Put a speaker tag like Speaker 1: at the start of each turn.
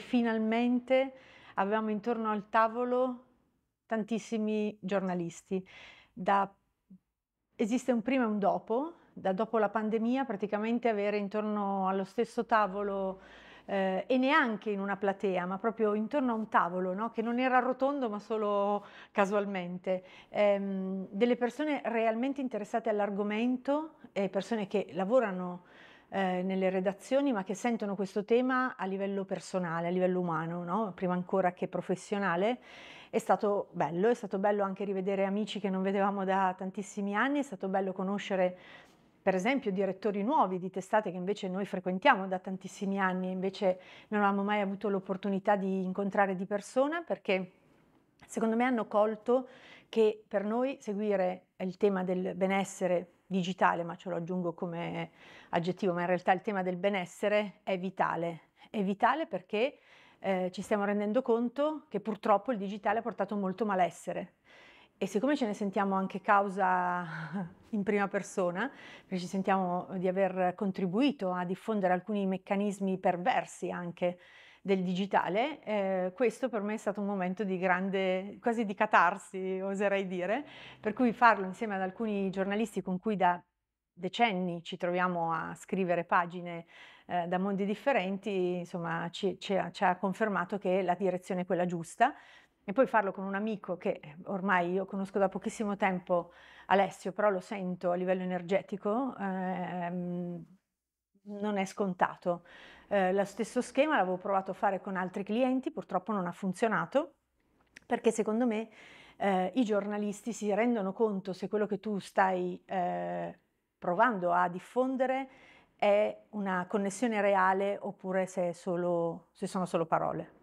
Speaker 1: Finalmente avevamo intorno al tavolo tantissimi giornalisti. Da, esiste un prima e un dopo, da dopo la pandemia praticamente avere intorno allo stesso tavolo eh, e neanche in una platea, ma proprio intorno a un tavolo no? che non era rotondo ma solo casualmente, ehm, delle persone realmente interessate all'argomento, eh, persone che lavorano eh, nelle redazioni, ma che sentono questo tema a livello personale, a livello umano, no? prima ancora che professionale. È stato bello, è stato bello anche rivedere amici che non vedevamo da tantissimi anni, è stato bello conoscere per esempio direttori nuovi di testate che invece noi frequentiamo da tantissimi anni, e invece non avevamo mai avuto l'opportunità di incontrare di persona perché secondo me hanno colto che per noi seguire il tema del benessere digitale, ma ce lo aggiungo come aggettivo, ma in realtà il tema del benessere è vitale. È vitale perché eh, ci stiamo rendendo conto che purtroppo il digitale ha portato molto malessere. E siccome ce ne sentiamo anche causa in prima persona, perché ci sentiamo di aver contribuito a diffondere alcuni meccanismi perversi anche del digitale, eh, questo per me è stato un momento di grande, quasi di catarsi, oserei dire, per cui farlo insieme ad alcuni giornalisti con cui da decenni ci troviamo a scrivere pagine eh, da mondi differenti, insomma ci, ci, ha, ci ha confermato che la direzione è quella giusta. E poi farlo con un amico che eh, ormai io conosco da pochissimo tempo, Alessio, però lo sento a livello energetico, ehm, non è scontato. Eh, lo stesso schema l'avevo provato a fare con altri clienti, purtroppo non ha funzionato perché secondo me eh, i giornalisti si rendono conto se quello che tu stai eh, provando a diffondere è una connessione reale oppure se, solo, se sono solo parole.